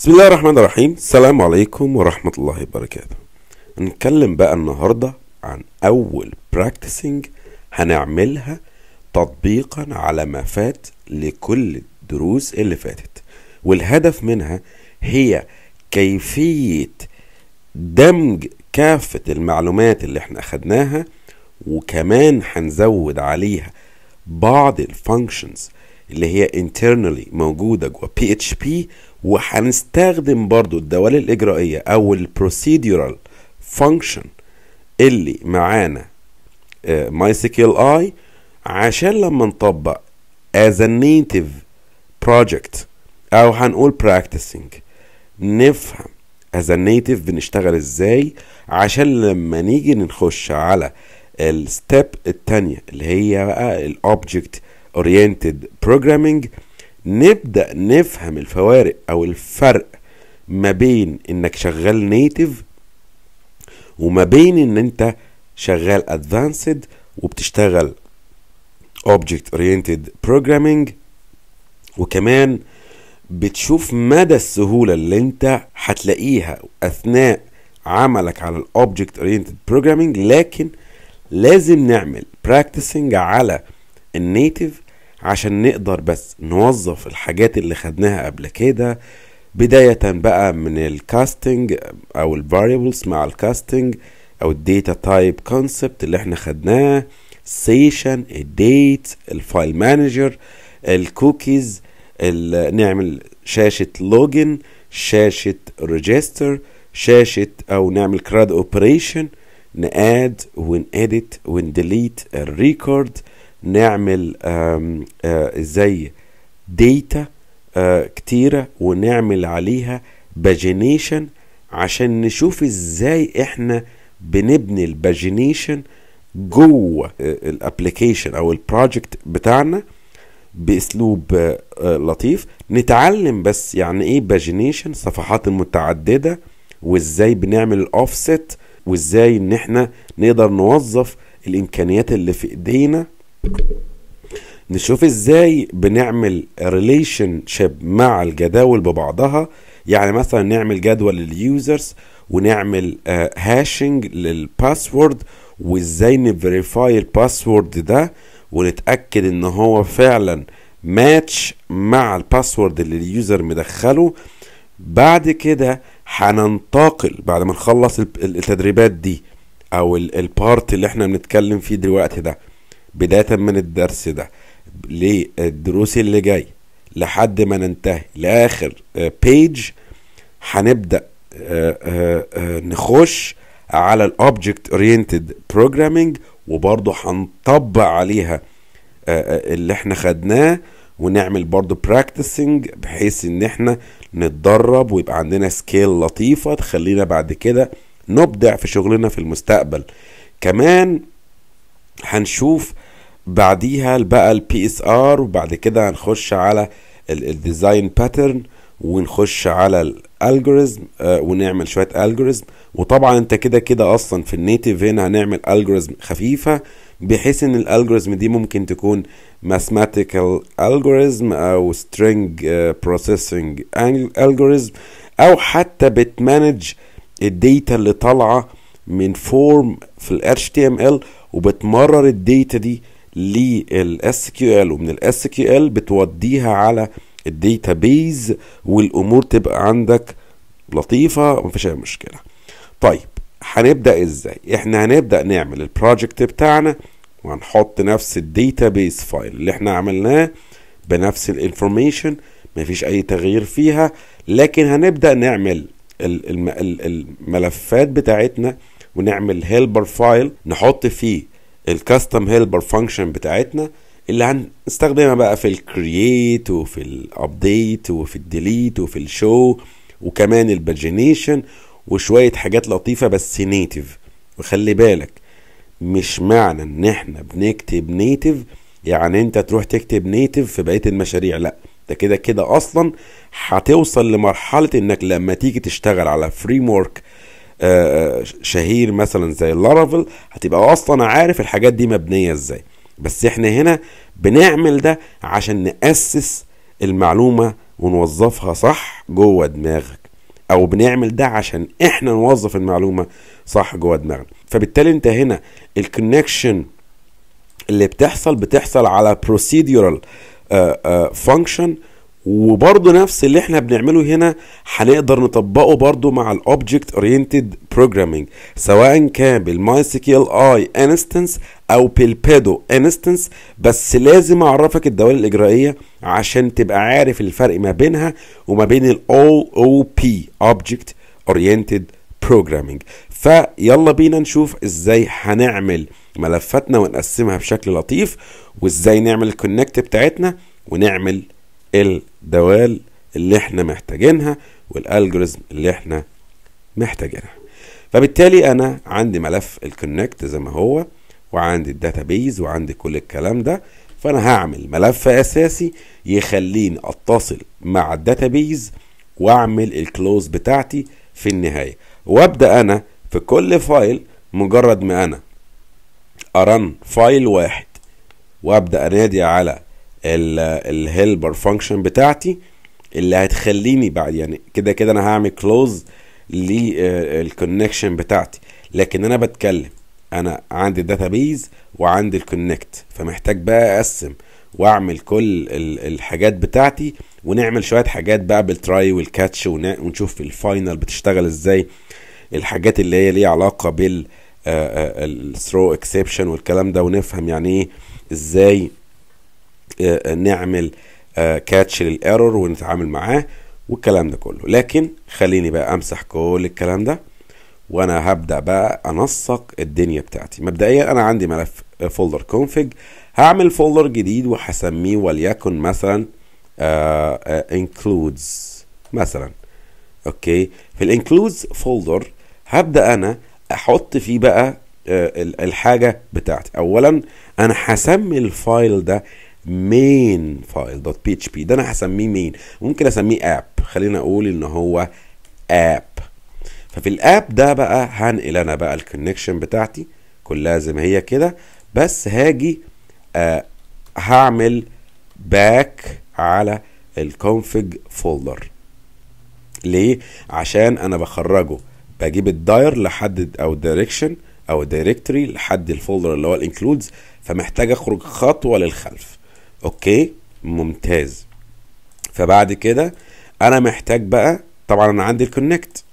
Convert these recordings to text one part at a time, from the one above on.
بسم الله الرحمن الرحيم السلام عليكم ورحمة الله وبركاته هنتكلم بقى النهاردة عن أول براكتسنج هنعملها تطبيقا على ما فات لكل الدروس اللي فاتت والهدف منها هي كيفية دمج كافة المعلومات اللي احنا أخدناها وكمان هنزود عليها بعض الفانكشنز اللي هي internally موجودة جوا PHP وهنستخدم برضو الدوال الإجرائية أو البروسيدورال فانكشن اللي معانا مايسيكل آه، اي عشان لما نطبق as a native project أو هنقول practicing نفهم as a native بنشتغل ازاي عشان لما نيجي نخش على الستيب التانية اللي هي بقى الاوبجكت اورينتد بروجرامينج programming نبدأ نفهم الفوارق أو الفرق ما بين إنك شغال نيتف وما بين إن أنت شغال ادفانسد وبتشتغل أوبجكت أورينتد بروجرامينج وكمان بتشوف مدى السهولة اللي انت هتلاقيها اثناء عملك على الاوبجكت اورينتد بروجرامينج لكن لازم نعمل براكتسنج على النيتف عشان نقدر بس نوظف الحاجات اللي خدناها قبل كده بداية بقى من الكاستنج أو الفاريبلز مع الكاستنج أو الداتا تايب كونسبت اللي احنا خدناه سيشن الديت الفايل مانجر الكوكيز نعمل شاشة لوجن شاشة ريجستر شاشة أو نعمل كراد أوبريشن ناد ونأدت ونديليت الريكورد نعمل زي ديتا كتيرة ونعمل عليها باجينيشن عشان نشوف ازاي احنا بنبني الباجينيشن جوه الابلكيشن او البروجكت بتاعنا باسلوب لطيف نتعلم بس يعني ايه باجينيشن صفحات المتعدده وازاي بنعمل الاوفست وازاي ان احنا نقدر نوظف الامكانيات اللي في ايدينا نشوف ازاي بنعمل ريليشن شيب مع الجداول ببعضها يعني مثلا نعمل جدول لليوزرز ونعمل هاشنج آه، للباسورد وازاي نفيريفاي الباسورد ده ونتاكد ان هو فعلا ماتش مع الباسورد اللي اليوزر مدخله بعد كده هننتقل بعد ما نخلص التدريبات دي او البارت اللي احنا بنتكلم فيه دلوقتي ده بداية من الدرس ده للدروس اللي جاي لحد ما ننتهي لآخر بيج آه، هنبدأ آه، آه، نخش على الاوبجكت اورينتد بروجرامينج وبرضه هنطبق عليها اللي احنا خدناه ونعمل برضه براكتسنج بحيث ان احنا نتدرب ويبقى عندنا سكيل لطيفة تخلينا بعد كده نبدع في شغلنا في المستقبل كمان هنشوف بعديها بقى البي اس ار وبعد كده هنخش على الديزاين باترن ونخش على الالجوريزم آه، ونعمل شويه الجوريزم وطبعا انت كده كده اصلا في النيتيف هنا هنعمل الجوريزم خفيفه بحيث ان الالجوريزم دي ممكن تكون ماثماتيكال الجوريزم او سترينج بروسيسنج الجوريزم او حتى بتمانج الداتا اللي طالعه من فورم في الاتش تي ام ال وبتمرر الداتا دي للاس كيو ال ومن الاس كيو ال بتوديها على بيز والامور تبقى عندك لطيفه فيش اي مشكله طيب هنبدا ازاي احنا هنبدا نعمل البروجكت بتاعنا وهنحط نفس بيز فايل اللي احنا عملناه بنفس الانفورميشن مفيش اي تغيير فيها لكن هنبدا نعمل الملفات بتاعتنا ونعمل هيلبر فايل نحط فيه الكاستم هيلبر فانكشن بتاعتنا اللي هنستخدمها بقى في الكرييت وفي الابديت وفي الديليت وفي الشو وكمان الباجينيشن وشوية حاجات لطيفة بس نيتف وخلي بالك مش معنى ان احنا بنكتب نيتف يعني انت تروح تكتب نيتف في بقية المشاريع لا ده كده كده اصلا هتوصل لمرحلة انك لما تيجي تشتغل على فريم ورك شهير مثلا زي لارافيل هتبقى اصلا عارف الحاجات دي مبنيه ازاي بس احنا هنا بنعمل ده عشان ناسس المعلومه ونوظفها صح جوه دماغك او بنعمل ده عشان احنا نوظف المعلومه صح جوه دماغنا فبالتالي انت هنا الكونكشن اللي بتحصل بتحصل على procedural فانكشن uh, uh, وبرضه نفس اللي احنا بنعمله هنا هنقدر نطبقه برضه مع الاوبجكت اورينتد بروجرامينج سواء كان بالماي بالمايسيكيال اي انستنس او بالبيدو انستنس بس لازم اعرفك الدوال الاجرائيه عشان تبقى عارف الفرق ما بينها وما بين الاو او بي اوبجكت اورينتد بروجرامينج فيلا بينا نشوف ازاي هنعمل ملفاتنا ونقسمها بشكل لطيف وازاي نعمل الكونكت بتاعتنا ونعمل الدوال اللي احنا محتاجينها والالجوريزم اللي احنا محتاجينها فبالتالي انا عندي ملف الكونكت زي ما هو وعندي الداتابيز وعندي كل الكلام ده فانا هعمل ملف اساسي يخليني اتصل مع الداتابيز واعمل الكلوز بتاعتي في النهايه وابدا انا في كل فايل مجرد ما انا ارن فايل واحد وابدا انادي على الهيلبر فانكشن بتاعتي اللي هتخليني بعد يعني كده كده انا هعمل كلوز للكونكشن آه، بتاعتي لكن انا بتكلم انا عندي الداتابيز وعندي الكونكت فمحتاج بقى اقسم واعمل كل الحاجات بتاعتي ونعمل شويه حاجات بقى بالتراي والكاتش ونشوف الفاينل بتشتغل ازاي الحاجات اللي هي ليها علاقه بال آه، آه، الثرو اكسبشن والكلام ده ونفهم يعني ايه ازاي آه، نعمل كاتش آه، للايرور ونتعامل معاه والكلام ده كله لكن خليني بقى امسح كل الكلام ده وانا هبدا بقى انسق الدنيا بتاعتي مبدئيا انا عندي ملف فولدر آه، كونفج هعمل فولدر جديد وهسميه وليكن مثلا انكلودز مثلا اوكي في الانكلودز فولدر هبدا انا احط فيه بقى الحاجه بتاعتي اولا انا هسمي الفايل ده مين فايل دوت بي اتش بي ده انا هسميه مين ممكن اسميه اب خلينا اقول ان هو اب ففي الاب ده بقى هنقل انا بقى الكونكشن بتاعتي كلها زي ما هي كده بس هاجي آه هعمل باك على الكونفج فولدر ليه عشان انا بخرجه بجيب الداير لحد او الدايركشن او الدايركتوري لحد الفولدر اللي هو الانكلودز فمحتاج اخرج خطوه للخلف اوكي ممتاز فبعد كده انا محتاج بقى طبعا انا عندي الكونكت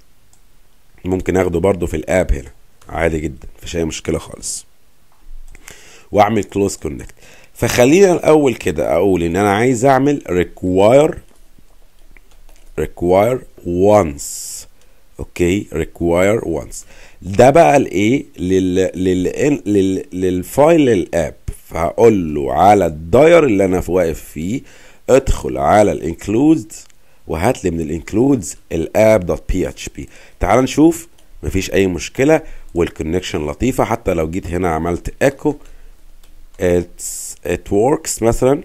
ممكن اخده برضو في الاب هنا عادي جدا مفيش اي مشكله خالص واعمل كلوز كونكت فخلينا الاول كده اقول ان انا عايز اعمل ريكواير ريكواير وانس اوكي ريكواير وانس ده بقى الايه لل لل للفايل الاب فهقول له على الداير اللي انا واقف فيه ادخل على الانكلودز وهات لي من الانكلودز الاب دوت بي اتش بي تعال نشوف مفيش اي مشكله والكونكشن لطيفه حتى لو جيت هنا عملت ايكو ات وركس مثلا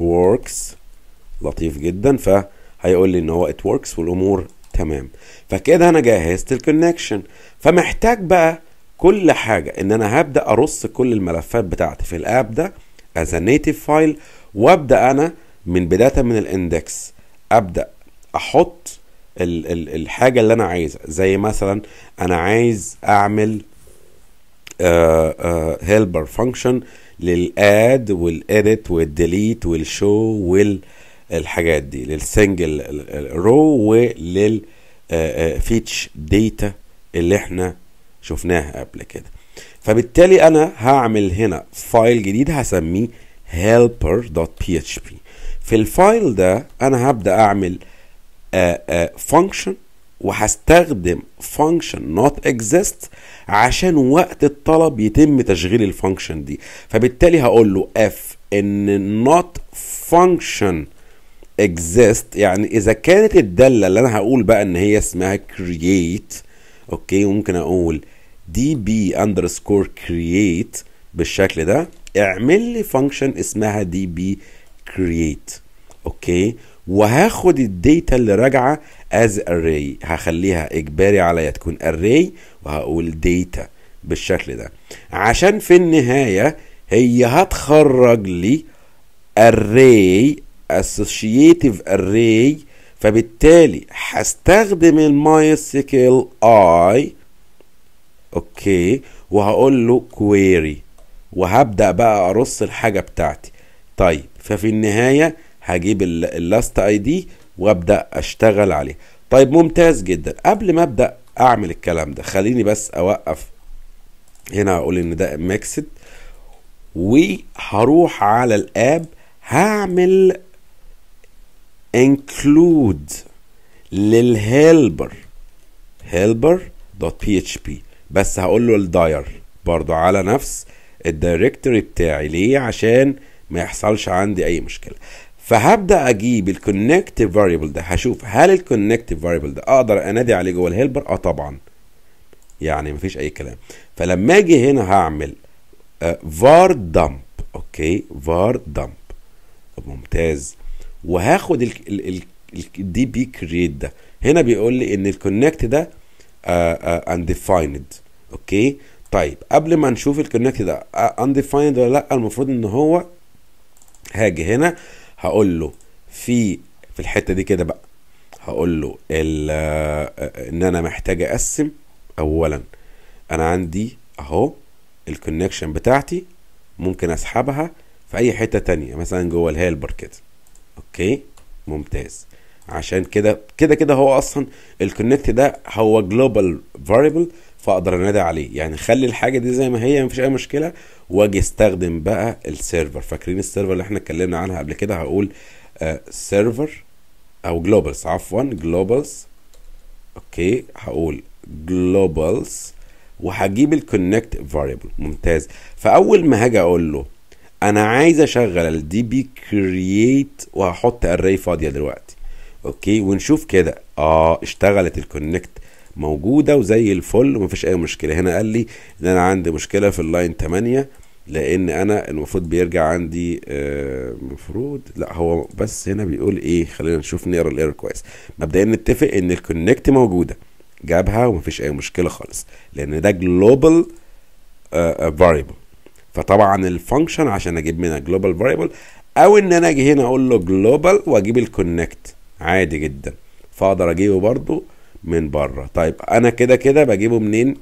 وركس لطيف جدا فهيقول لي ان هو ات وركس والامور تمام فكده انا جهزت الكونكشن فمحتاج بقى كل حاجه ان انا هبدا ارص كل الملفات بتاعتي في الاب ده از نيتف فايل وابدا انا من بدايه من الاندكس ابدا احط ال ال الحاجه اللي انا عايزها زي مثلا انا عايز اعمل هيلبر فانكشن للاد والاديت والديليت والشو والحاجات دي للسنجل رو ولل فيتش آه، داتا آه، اللي احنا شفناها قبل كده فبالتالي انا هعمل هنا فايل جديد هسميه helper.php في الفايل ده انا هبدا اعمل فانكشن آه، آه، وهستخدم فانكشن نوت اكزيست عشان وقت الطلب يتم تشغيل الفانكشن دي فبالتالي هقول له اف ان نوت فانكشن exist يعني اذا كانت الداله اللي انا هقول بقى ان هي اسمها create اوكي ممكن اقول دي بي اندرسكور كرييت بالشكل ده اعمل لي فانكشن اسمها دي بي كرييت اوكي وهاخد الداتا اللي راجعه از اري هخليها اجباري عليا تكون اري وهقول داتا بالشكل ده عشان في النهايه هي هتخرج لي array associative array فبالتالي هستخدم سيكل اي اوكي وهقول له كويري وهبدا بقى ارص الحاجه بتاعتي طيب ففي النهايه هجيب اللاست اي دي وابدا اشتغل عليه طيب ممتاز جدا قبل ما ابدا اعمل الكلام ده خليني بس اوقف هنا اقول ان ده ميكسد وهروح على الاب هعمل include للهيلبر helper.php بس هقول له الداير برضو على نفس الدايركتوري بتاعي ليه عشان ما يحصلش عندي اي مشكله فهبدا اجيب الكونكت فاريبل ده هشوف هل الكونكت فاريبل ده اقدر انادي عليه جوه الهيلبر اه طبعا يعني مفيش اي كلام فلما اجي هنا هعمل فار آه، دمب اوكي فار دمب طب ممتاز وهاخد الدي بي كريت ده هنا بيقول لي ان الكونكت ده اندفايند uh, uh, اوكي طيب قبل ما نشوف الكونكت ده undefined ولا لا المفروض ان هو هاجي هنا هقول له في في الحته دي كده بقى هقول له ان انا محتاج اقسم اولا انا عندي اهو الكونكشن بتاعتي ممكن اسحبها في اي حته تانية مثلا جوه الهيلبر كده اوكي ممتاز عشان كده كده كده هو اصلا الكونكت ده هو جلوبال فاريبل فاقدر انادي عليه يعني خلي الحاجه دي زي ما هي مفيش اي مشكله واجي استخدم بقى السيرفر فاكرين السيرفر اللي احنا اتكلمنا عنها قبل كده هقول آه، سيرفر او جلوبالز عفوا جلوبالز اوكي هقول جلوبالز وهجيب الكونكت فاريبل ممتاز فاول ما هاجي اقول له انا عايز اشغل الدي بي كرييت وهحط اري فاضيه دلوقتي اوكي ونشوف كده اه اشتغلت الكونكت موجوده وزي الفل ومفيش اي مشكله هنا قال لي ان انا عندي مشكله في اللاين 8 لان انا المفروض بيرجع عندي آه، المفروض لا هو بس هنا بيقول ايه خلينا نشوف نقرا الايرور كويس مبدئيا نتفق ان الكونكت موجوده جابها ومفيش اي مشكله خالص لان ده جلوبال آه، فاريبل آه، فطبعا الفانكشن عشان اجيب منها جلوبال فاريبل او ان انا اجي هنا اقول له جلوبال واجيب الكونكت عادي جدا فاقدر اجيبه برضه من بره طيب انا كده كده بجيبه منين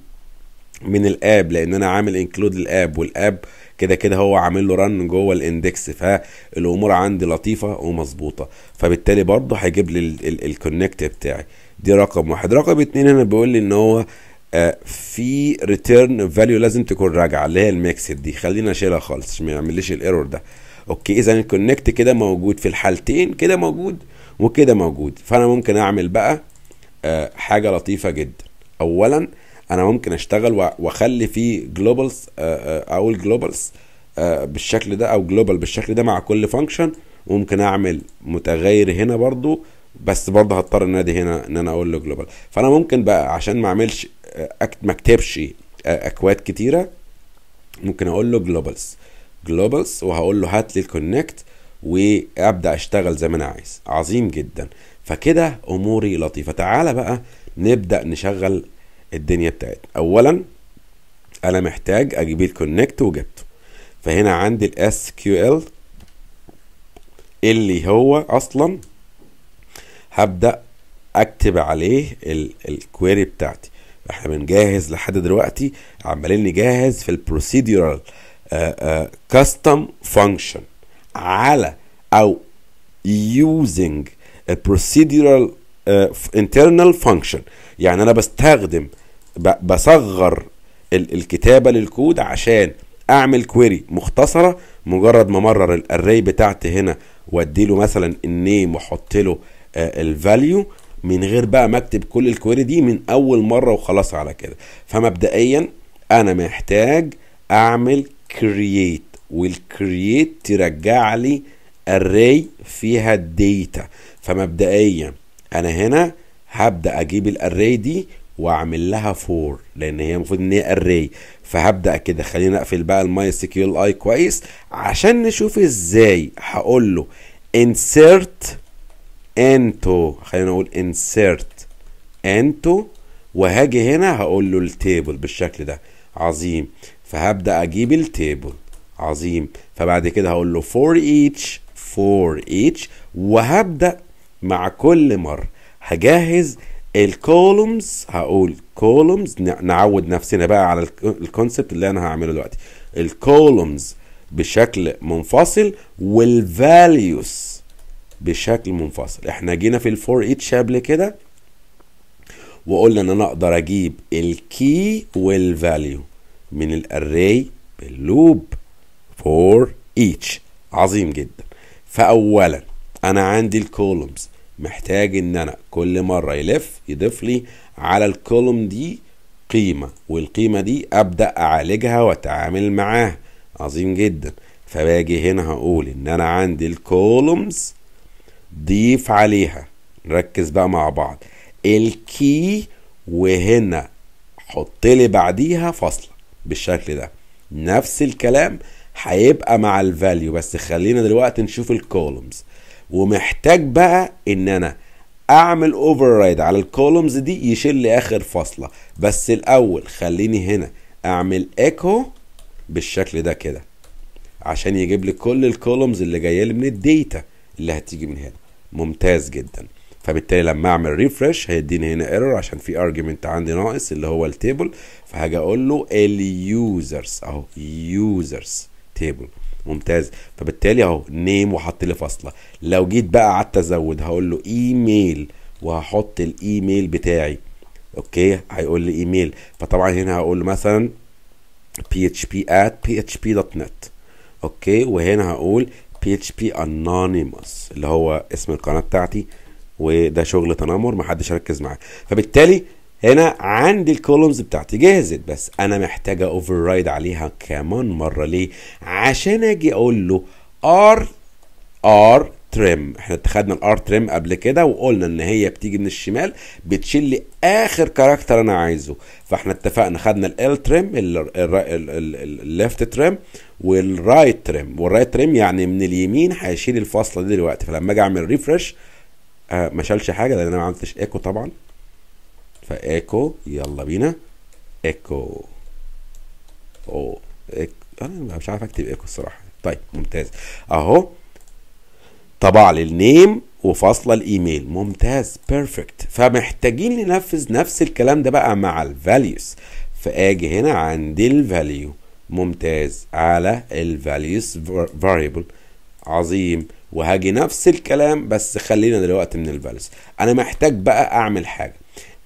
من الاب لان انا عامل انكلود الاب والاب كده كده هو عامل له رن جوه الاندكس فالامور عندي لطيفه ومظبوطه فبالتالي برضه هيجيب لي الكونكت بتاعي دي رقم واحد رقم اتنين هنا بيقول لي ان هو آه، في ريتيرن فاليو لازم تكون راجعه اللي هي الميكسد دي خلينا اشيلها خالص ما يعملليش الايرور ده اوكي اذا الكونكت كده موجود في الحالتين كده موجود وكده موجود فانا ممكن اعمل بقى آه، حاجه لطيفه جدا اولا انا ممكن اشتغل واخلي فيه آه، جلوبالز آه، اقول جلوبالز بالشكل ده او جلوبال بالشكل ده مع كل فانكشن وممكن اعمل متغير هنا برضو بس برضه هضطر النادي هنا ان انا اقول له جلوبال فانا ممكن بقى عشان ما اعملش ما اكتبش اكواد كتيره ممكن اقول له جلوبالز جلوبالز وهقول له هات لي الكونكت وابدا اشتغل زي ما انا عايز عظيم جدا فكده اموري لطيفه تعالى بقى نبدا نشغل الدنيا بتاعتنا اولا انا محتاج اجيب الكونكت وجبته فهنا عندي الاس كيو ال اللي هو اصلا هبدا اكتب عليه الكويري بتاعتي احنا بنجهز لحد دلوقتي عمالين نجهز في البروسيدورال كاستم فانكشن على او يوزنج procedural uh, internal function يعني انا بستخدم بصغر الكتابه للكود عشان اعمل كويري مختصره مجرد ما امرر الاري بتاعتي هنا وادي له مثلا النيم واحط له uh, الفاليو من غير بقى ما اكتب كل الكويري دي من اول مره وخلاص على كده فمبدئيا انا محتاج اعمل كرييت والكرييت ترجع لي اري فيها الداتا فمبدئيا انا هنا هبدا اجيب الاري دي واعمل لها فور لان هي المفروض ان هي اري فهبدا كده خلينا اقفل بقى الماي ال اي كويس عشان نشوف ازاي هقول له انسرت انتو خلينا نقول انسرت انتو وهاجي هنا هقول له التيبل بالشكل ده عظيم فهبدا اجيب التيبل عظيم فبعد كده هقول له فور each فور each وهبدا مع كل مرة هجهز الكولومز هقول كولومز نعود نفسنا بقى على الكونسبت اللي انا هعمله دلوقتي الكولومز بشكل منفصل والفاليوز بشكل منفصل احنا جينا في الفور اتش قبل كده وقلنا ان انا اقدر اجيب الكي والفاليو من الاري باللوب فور ايتش عظيم جدا فاولا انا عندي الكولومز محتاج ان انا كل مرة يلف يضيف لي على الكولوم دي قيمة والقيمة دي ابدأ اعالجها واتعامل معاها عظيم جدا فباجي هنا هقول ان انا عندي الكولومز ضيف عليها نركز بقى مع بعض الكي وهنا حط لي بعديها فاصلة بالشكل ده نفس الكلام هيبقى مع الفاليو بس خلينا دلوقتي نشوف الكولومز ومحتاج بقى ان انا اعمل اوفر رايد على الكولومز دي يشيل لي اخر فاصله بس الاول خليني هنا اعمل ايكو بالشكل ده كده عشان يجيب لي كل الكولومز اللي جايه لي من الديتا اللي هتيجي من هنا ممتاز جدا فبالتالي لما اعمل ريفرش هيديني هنا ايرور عشان في ارجيومنت عندي ناقص اللي هو التيبل فهاجي اقول له اليوزرز اهو يوزرز تيبل ممتاز فبالتالي اهو نيم وحط لي فاصله لو جيت بقى قعدت ازود هقول له ايميل وهحط الايميل بتاعي اوكي هيقول لي ايميل فطبعا هنا هقول له مثلا php@php.net اوكي وهنا هقول php anonymous اللي هو اسم القناه بتاعتي وده شغل تنمر محدش ركز معاه فبالتالي هنا عندي الكولومز بتاعتي جهزت بس انا محتاجه اوفر رايد عليها كمان مره ليه عشان اجي اقول له ار ار تريم احنا اتخذنا الار تريم قبل كده وقلنا ان هي بتيجي من الشمال بتشيل لي اخر كاركتر انا عايزه فاحنا اتفقنا خدنا ال تريم الليفت تريم والرايت تريم والرايت تريم يعني من اليمين هيشيل الفاصله دي دلوقتي فلما اجي اعمل ريفرش آه، ما شالش حاجه لان انا ما عملتش ايكو طبعا فايكو يلا بينا ايكو او إك... انا مش عارف اكتب ايكو الصراحه طيب ممتاز اهو لي للنيم وفاصله الايميل ممتاز بيرفكت فمحتاجين ننفذ نفس الكلام ده بقى مع الفاليوز فاجي هنا عندي الفاليو ممتاز على الفاليوز فاريبل عظيم وهاجي نفس الكلام بس خلينا دلوقتي من الفاليوز انا محتاج بقى اعمل حاجه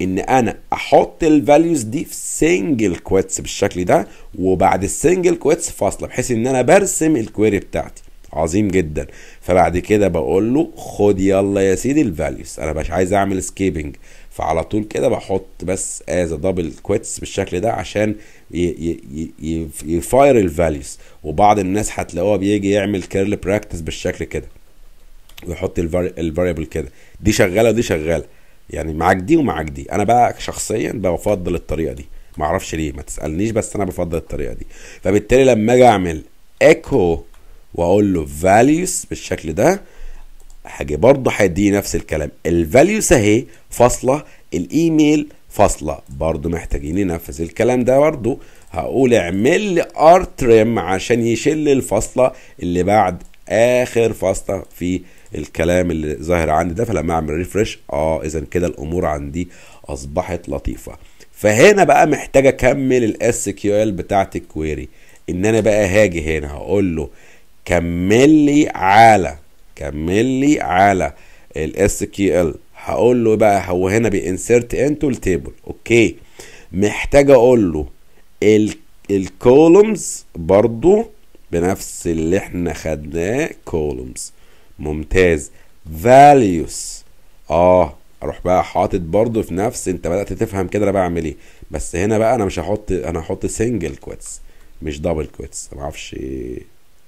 ان انا احط الفاليوز دي في سنجل كويتس بالشكل ده وبعد السنجل كويتس فاصله بحيث ان انا برسم الكويري بتاعتي عظيم جدا فبعد كده بقول له خد يلا يا سيدي الفاليوز انا مش عايز اعمل سكيبنج فعلى طول كده بحط بس از دبل كويتس بالشكل ده عشان يفاير الفاليوز وبعض الناس هتلاقوها بيجي يعمل كيرل براكتس بالشكل كده ويحط الفاريبل كده دي شغاله ودي شغاله يعني معاك دي ومعاك دي انا بقى شخصيا بفضل الطريقه دي معرفش ليه ما تسالنيش بس انا بفضل الطريقه دي فبالتالي لما اجي اعمل ايكو واقول له values بالشكل ده حاجه برضه هيديني نفس الكلام الفاليوز اهي فاصله الايميل فاصله برضه محتاجين ننفذ الكلام ده برضه هقول اعمل لي ار تريم عشان يشيل الفاصله اللي بعد اخر فاصله في الكلام اللي ظاهر عندي ده فلما اعمل ريفرش اه اذا كده الامور عندي اصبحت لطيفه فهنا بقى محتاج اكمل الاس كيو ال بتاعت الكويري ان انا بقى هاجي هنا هقول له كمل لي على كمل لي على الاس كيو ال هقول له بقى هو هنا بينسرت انتو التيبل اوكي محتاج اقول له الكولومز برضو بنفس اللي احنا خدناه كولومز ممتاز values اه اروح بقى حاطط برضو في نفس انت بدأت تفهم كده انا بعمل ايه بس هنا بقى انا مش هحط انا هحط سنجل كويتس مش دبل كويتس ما اعرفش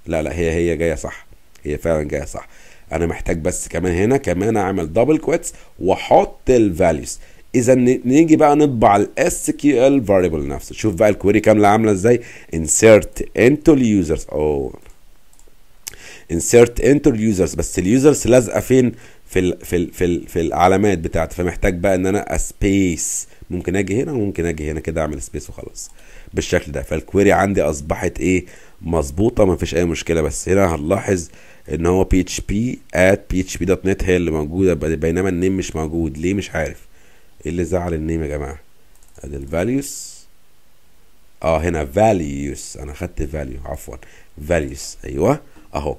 لا لا هي هي جايه صح هي فعلا جايه صح انا محتاج بس كمان هنا كمان اعمل دبل كويتس واحط الفاليوز اذا نيجي بقى نطبع الاس كيو ال فاريبل نفسه شوف بقى الكويري كامله عامله ازاي انسيرت انتو اليوزرز اوه انسيرت انتر يوزرز بس اليوزرز لازقه فين في الـ في الـ في, الـ في العلامات بتاعتي فمحتاج بقى ان انا اسبيس ممكن اجي هنا وممكن اجي هنا كده اعمل سبيس وخلاص بالشكل ده فالكويري عندي اصبحت ايه مظبوطه ما فيش اي مشكله بس هنا هنلاحظ ان هو بي اتش بي ات بي اتش بي دوت نت هي اللي موجوده بينما النيم مش موجود ليه مش عارف ايه اللي زعل النيم يا جماعه ادي الفاليوز اه هنا فاليوز انا خدت فاليو عفوا فاليوز ايوه اهو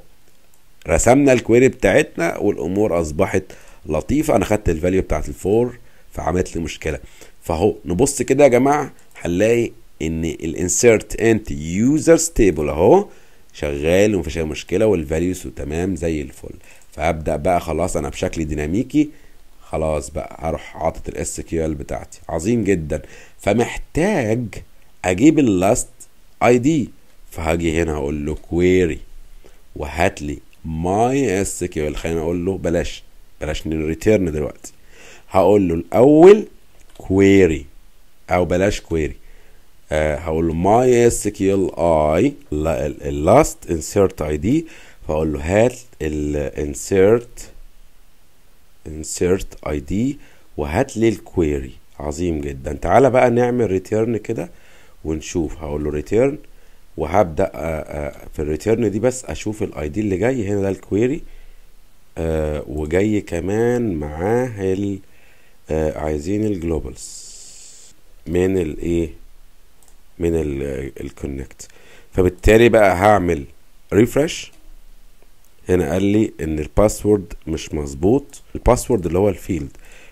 رسمنا الكويري بتاعتنا والامور اصبحت لطيفه انا خدت الفاليو بتاعت الفور فعملت لي مشكله فاهو نبص كده يا جماعه هنلاقي ان الانسيرت انت يوزرز تيبل اهو شغال ومفيش اي مشكله والفاليوز تمام زي الفل فابدا بقى خلاص انا بشكل ديناميكي خلاص بقى هروح حاطط الاس كيو ال بتاعتي عظيم جدا فمحتاج اجيب اللاست اي دي فهاجي هنا اقول له كويري وهات لي ماي اس كيو ال خلينا اقول له بلاش بلاش ريتيرن دلوقتي هقول له الاول كويري او بلاش كويري آه هقول له ماي اس كيو اي اللاست انسيرت اي دي فاقول له هات الانسيرت اي دي وهات لي الكويري عظيم جدا تعالى بقى نعمل ريتيرن كده ونشوف هقول له ريتيرن وهبدا آه، آه، في الريتيرن دي بس اشوف الاي دي اللي جاي هنا ده الكويري آه، وجاي كمان معاه ال عايزين الجلوبالز من الايه من الكونكت فبالتالي بقى هعمل ريفرش هنا قال لي ان الباسورد مش مظبوط الباسورد اللي هو الفيلد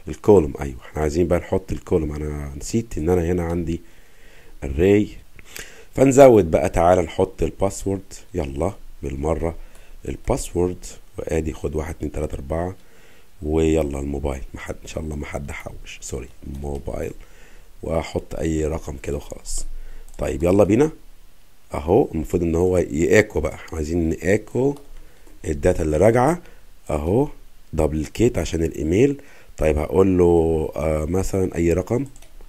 الكولوم ايوه احنا عايزين بقى نحط الكولوم انا نسيت ان انا هنا عندي الري فنزود بقى تعالى نحط الباسورد يلا بالمرة الباسورد وادي خد واحد اتنين تلاتة اربعة ويلا الموبايل محد ان شاء الله ما حد حوش سوري موبايل واحط اي رقم كده وخلاص طيب يلا بينا اهو المفروض ان هو ياكو بقى عايزين ناكو الداتا اللي راجعه اهو دبل كيت عشان الايميل طيب هقول له آه مثلا اي رقم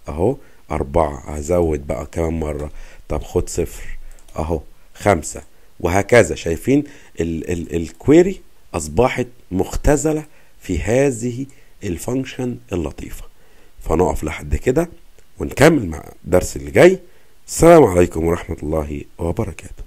اهو أربعة هزود بقى كمان مرة طب خد صفر أهو خمسة وهكذا شايفين ال ال الكويري أصبحت مختزلة في هذه الفانكشن اللطيفة فنقف لحد كده ونكمل مع الدرس اللي جاي السلام عليكم ورحمة الله وبركاته